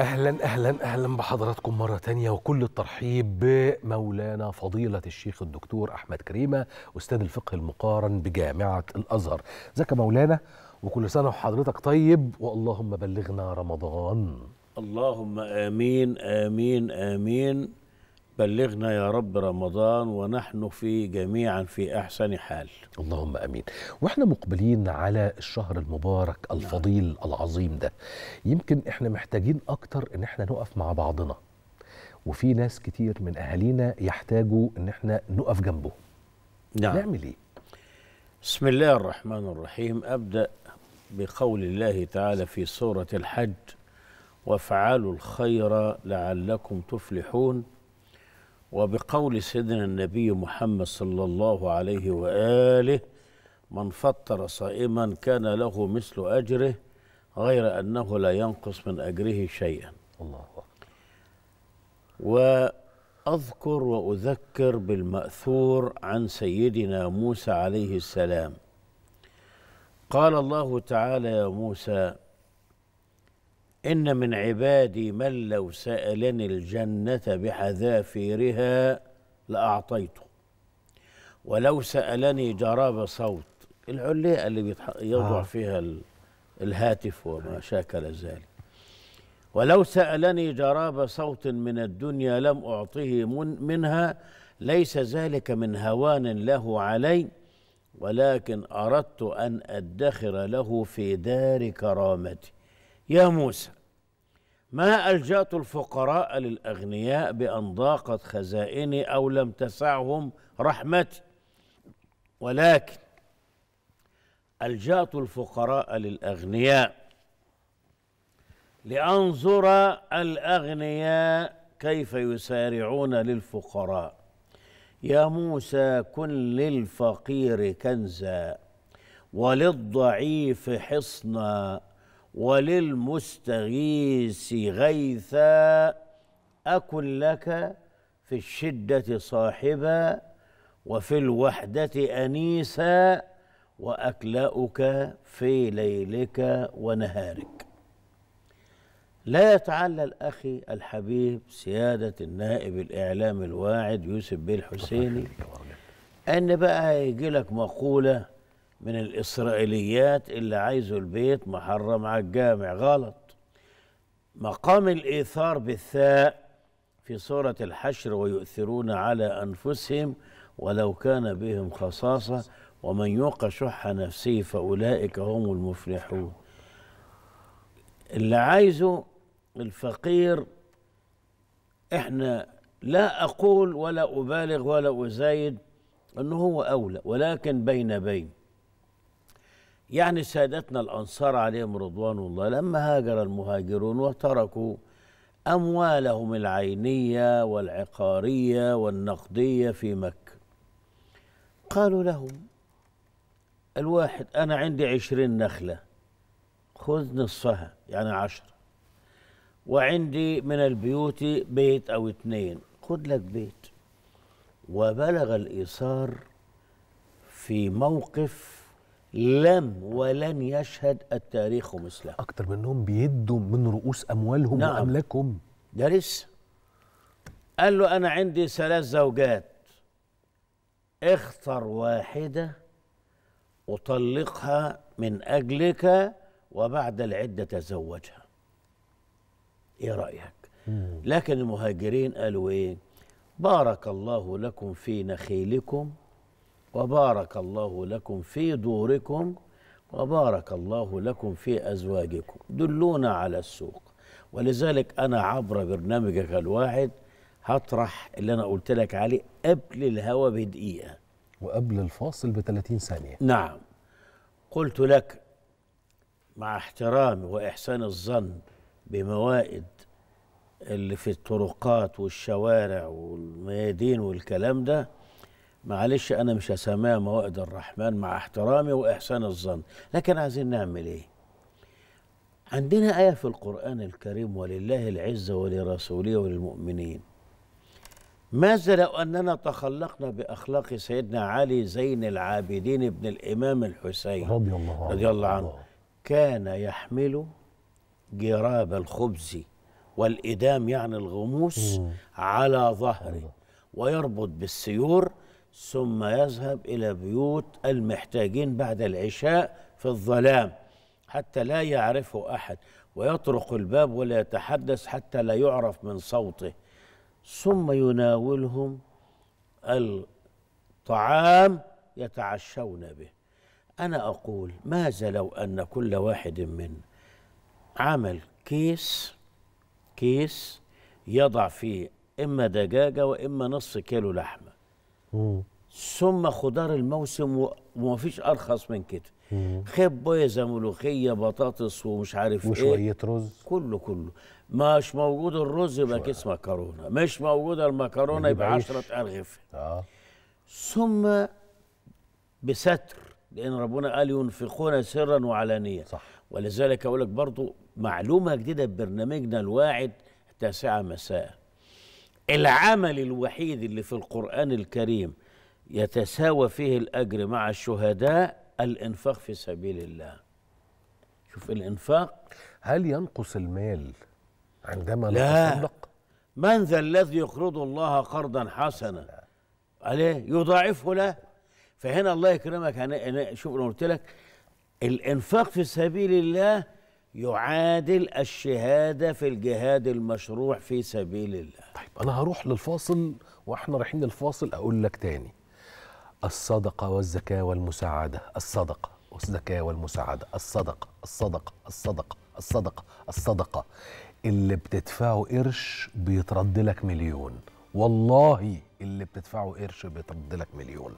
اهلا اهلا اهلا بحضراتكم مره تانية وكل الترحيب بمولانا فضيله الشيخ الدكتور احمد كريمه استاذ الفقه المقارن بجامعه الازهر ازيك مولانا وكل سنه وحضرتك طيب واللهم بلغنا رمضان اللهم امين امين امين بلغنا يا رب رمضان ونحن في جميعا في احسن حال اللهم امين واحنا مقبلين على الشهر المبارك نعم. الفضيل نعم. العظيم ده يمكن احنا محتاجين اكتر ان احنا نقف مع بعضنا وفي ناس كتير من اهالينا يحتاجوا ان احنا نقف جنبهم نعم نعمل ايه بسم الله الرحمن الرحيم ابدا بقول الله تعالى في سوره الحج وافعلوا الخير لعلكم تفلحون وبقول سيدنا النبي محمد صلى الله عليه واله من فطر صائما كان له مثل اجره غير انه لا ينقص من اجره شيئا. الله واذكر واذكر بالماثور عن سيدنا موسى عليه السلام. قال الله تعالى يا موسى إن من عبادي من لو سألني الجنة بحذافيرها لأعطيته ولو سألني جراب صوت العلية اللي يضع آه. فيها الهاتف وما طيب. شاكل ذلك ولو سألني جراب صوت من الدنيا لم أعطه من منها ليس ذلك من هوان له علي ولكن أردت أن أدخر له في دار كرامتي يا موسى ما ألجأت الفقراء للأغنياء بأن ضاقت خزائني أو لم تسعهم رحمتي ولكن ألجأت الفقراء للأغنياء لأنظر الأغنياء كيف يسارعون للفقراء يا موسى كن للفقير كنزا وللضعيف حصنا وللمستغيث غيثا أكن لك في الشدة صاحبا وفي الوحدة أنيسا وأكلأك في ليلك ونهارك لا يتعلل أخي الحبيب سيادة النائب الإعلام الواعد يوسف بيل الحسيني أن بقى يجي لك مقولة من الإسرائيليات اللي عايزوا البيت محرم على الجامع غلط مقام الإيثار بالثاء في سورة الحشر ويؤثرون على أنفسهم ولو كان بهم خصاصة ومن يوق شح نفسه فأولئك هم المفلحون اللي عايزه الفقير احنا لا أقول ولا أبالغ ولا أزايد أنه هو أولى ولكن بين بين يعني سادتنا الأنصار عليهم رضوان الله لما هاجر المهاجرون وتركوا أموالهم العينية والعقارية والنقدية في مكة قالوا لهم الواحد أنا عندي عشرين نخلة خذ نصفها يعني عشرة وعندي من البيوت بيت أو اثنين خذ لك بيت وبلغ الإيصار في موقف لم ولن يشهد التاريخ مثله أكتر منهم بيدوا من رؤوس أموالهم نعم. وأملاكهم ده قال له أنا عندي ثلاث زوجات اختر واحدة أطلقها من أجلك وبعد العدة تزوجها إيه رأيك؟ لكن المهاجرين قالوا إيه؟ بارك الله لكم في نخيلكم وبارك الله لكم في دوركم وبارك الله لكم في أزواجكم دلونا على السوق ولذلك أنا عبر برنامجك الواحد هطرح اللي أنا قلت لك عليه قبل الهوا بدقيقة وقبل الفاصل ب 30 ثانية نعم قلت لك مع احترامي وإحسان الظن بموائد اللي في الطرقات والشوارع والميادين والكلام ده معلش انا مش هسميها موائد الرحمن مع احترامي واحسان الظن لكن عايزين نعمل ايه عندنا ايه في القران الكريم ولله العزه ولرسوله وللمؤمنين ماذا لو اننا تخلقنا باخلاق سيدنا علي زين العابدين ابن الامام الحسين رضي الله عنه, رضي الله عنه. كان يحمل جراب الخبز والإدام يعني الغموس على ظهره ويربط بالسيور ثم يذهب إلى بيوت المحتاجين بعد العشاء في الظلام حتى لا يعرفه أحد ويطرق الباب ولا يتحدث حتى لا يعرف من صوته ثم يناولهم الطعام يتعشون به أنا أقول ماذا لو أن كل واحد منا عمل كيس كيس يضع فيه إما دجاجة وإما نص كيلو لحمة ثم خضار الموسم وما فيش ارخص من كده خيب خبيزه ملوخيه بطاطس ومش عارف وشوية ايه وشويه رز كله كله مش موجود الرز يبقى كيس مكرونه مش موجوده المكرونه يبقى 10 ارغفه آه. ثم بستر لان ربنا قال ينفقون سرا وعلانيه صح ولذلك اقول لك برضه معلومه جديده ببرنامجنا الواعد التاسعه مساء العمل الوحيد اللي في القرآن الكريم يتساوى فيه الأجر مع الشهداء الإنفاق في سبيل الله شوف الإنفاق هل ينقص المال عندما لا نتصدق؟ من ذا الذي يقرض الله قرضا حسنا عليه يضاعفه له فهنا الله يكرمك أنا شوف أنا قلت لك الإنفاق في سبيل الله يعادل الشهاده في الجهاد المشروع في سبيل الله طيب انا هروح للفاصل واحنا رايحين للفاصل اقول لك تاني الصدقه والزكاه والمساعده الصدقه والزكاه والمساعده الصدقه الصدقه الصدقه الصدقه الصدقه اللي بتدفعه قرش بيترد لك مليون والله اللي بتدفعه قرش بيترد لك مليون